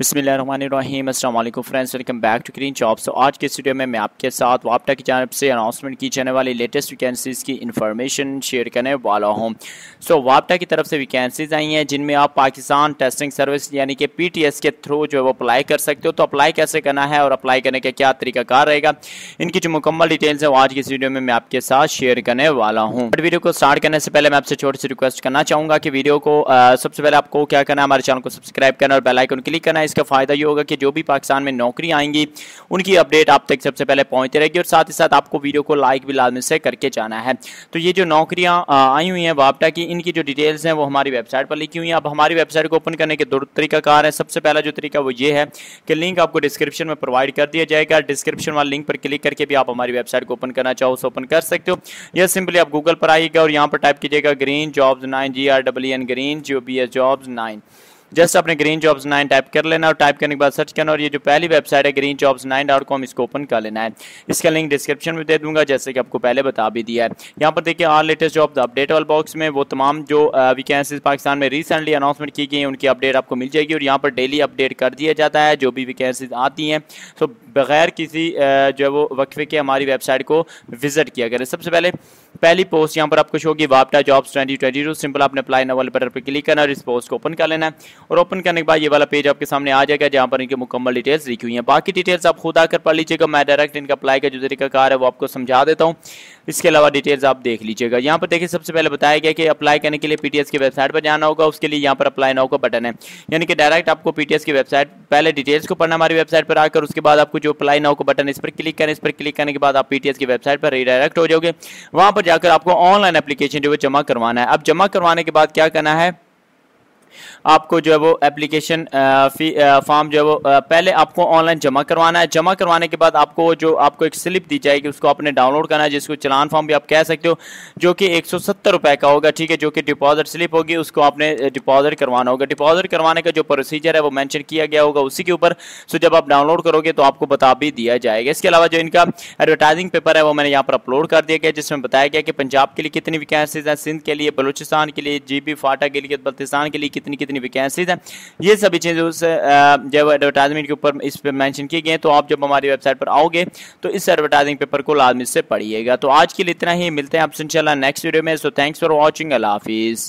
बिसमीम अल्लाम friends welcome back to green chop so तो आज के स्टूडियो में मैं आपके साथ वापटा की जानब से अनाउंसमेंट की जाने वाली लेटेस्ट वैकेंसीज़ की इन्फॉर्मेशन शेयर करने वाला हूं सो so, वापटा की तरफ से वैकेंसीज़ आई हैं जिनमें आप पाकिस्तान टेस्टिंग सर्विस यानी कि पी के थ्रू जो है वो अप्लाई कर सकते हो तो अप्लाई कैसे करना है और अप्लाई करने का क्या तरीकाकार रहेगा इनकी जो मुकम्मल डिटेल्स है वो आज की वीडियो में मैं आपके साथ शेयर करने वाला हूँ बट वीडियो को स्टार्ट करने से पहले मैं आपसे छोटी सी रिक्वेस्ट करना चाहूँगा कि वीडियो को सबसे पहले आपको क्या करना है हमारे चैनल को सब्सक्राइब करना और बेलाइकन क्लिक करना है इसका फ़ायदा ये होगा कि जो भी पाकिस्तान में नौकरी आएंगी उनकी अपडेट आप तक सबसे पहले पहुंचती रहेगी और साथ ही साथ आपको वीडियो को लाइक भी लाजमी से करके जाना है तो ये जो नौकरियां आई हुई हैं वापटा की इनकी जो डिटेल्स हैं वो हमारी वेबसाइट पर लिखी हुई हैं अब हमारी वेबसाइट को ओपन करने के दो तरीकाकार हैं सबसे पहला जो तरीका वो ये है कि लिंक आपको डिस्क्रिप्शन में प्रोवाइड कर दिया जाएगा डिस्क्रिप्शन वाले लिंक पर क्लिक करके भी आप हमारी वेबसाइट को ओपन करना चाहो उसे ओपन कर सकते हो या सिंपली आप गूगल पर आइएगा और यहाँ पर टाइप कीजिएगा green jobs nine G R W N green जो B S jobs nine just अपने ग्रीन जॉब्स नाइन टाइप कर लेना और टाइप करने के बाद सर्च करना और ये जो पहली वेबसाइट है green jobs nine dot com इसको ओपन कर लेना है इसका लिंक डिस्क्रिप्शन में दे दूंगा जैसे कि आपको पहले बता भी दिया है यहाँ पर देखिए आर लेटेस्ट जॉब अपडेट वाल बॉक्स में वो तमाम जो वैकेंसीज पाकिस्तान में रिसेंटली अनाउंसमेंट की गई है उनकी अपडेट आपको मिल जाएगी और यहाँ पर डेली अपडेट कर दिया जाता है जो भी वैकेंसीज आती हैं तो बगैर किसी जो है वो वक्फे के हमारी वेबसाइट को विजिट किया करें सबसे पहले पहली पोस्ट यहाँ पर आपको शो होगी वापटा जॉब्स ट्वेंटी सिंपल आपने अप्लाई नवल बटर पर क्लिक करना और इस पोस्ट को ओपन कर लेना है और ओपन करने के बाद ये वाला पेज आपके सामने आ जाएगा जहाँ पर इनकी मुकम्मल डिटेल्स लिखी हुई है बाकी डिटेल्स आप खुद आकर पढ़ लीजिएगा मैं डायरेक्ट इनका अप्लाई का जो तरीकाकार है वो आपको समझा देता हूँ इसके अलावा डिटेल्स आप देख लीजिएगा यहाँ पर देखिए सबसे पहले बताया गया कि अप्लाई करने के लिए पीटीएस की वेबसाइट पर जाना होगा उसके लिए यहाँ पर अप्लाई नाउ का बटन है यानी कि डायरेक्ट आपको पीटीएस की वेबसाइट पहले डिटेल्स को पढ़ना हमारी वेबसाइट पर आकर उसके बाद आपको जो अप्लाई नाउ का बटन इस पर क्लिक करें इस पर क्लिक करने के बाद आप पीटीएस की वेबसाइट पर रीडायरेक्ट हो जाओगे वहाँ पर जाकर आपको ऑनलाइन एप्लीकेशन जो है जमा करवाना है अब जमा करवाने के बाद क्या करना है आपको जो है वो एप्लीकेशन फी फॉर्म जो है वो पहले आपको ऑनलाइन जमा करवाना है जमा करवाने के बाद आपको जो आपको एक स्लिप दी जाएगी उसको आपने डाउनलोड करना है जिसको चलान फॉर्म भी आप कह सकते हो जो कि एक सौ का होगा ठीक है जो कि डिपॉजिट स्लिप होगी उसको आपने डिपॉजिट करवाना होगा डिपॉजिट करवाने का जो प्रोसीजर है वो मैंशन किया गया होगा उसी के ऊपर सो जब आप डाउनलोड करोगे तो आपको बता भी दिया जाएगा इसके अलावा जो इनका एडवर्टाइजिंग पेपर है वो मैंने यहाँ पर अपलोड कर दिया गया जिसमें बताया गया कि पंजाब के लिए कितनी वैकेंसीज हैं सिंध के लिए बलूचिस्तान के लिए जी फाटा के लिए बल्तिस्तान के लिए कितनी कितनी वैकेंसीज हैं ये सभी चीज़ें उस जब एडवर्टाइजमेंट के ऊपर इस पर मैंशन किए गए हैं तो आप जब हमारी वेबसाइट पर आओगे तो इस एडवर्टाइजिंग पेपर को लाजमी से पढ़िएगा तो आज के लिए इतना ही मिलते हैं आपसे इंशाल्लाह नेक्स्ट वीडियो में सो थैंक्स फॉर वॉचिंग अल्लाह हाफिज़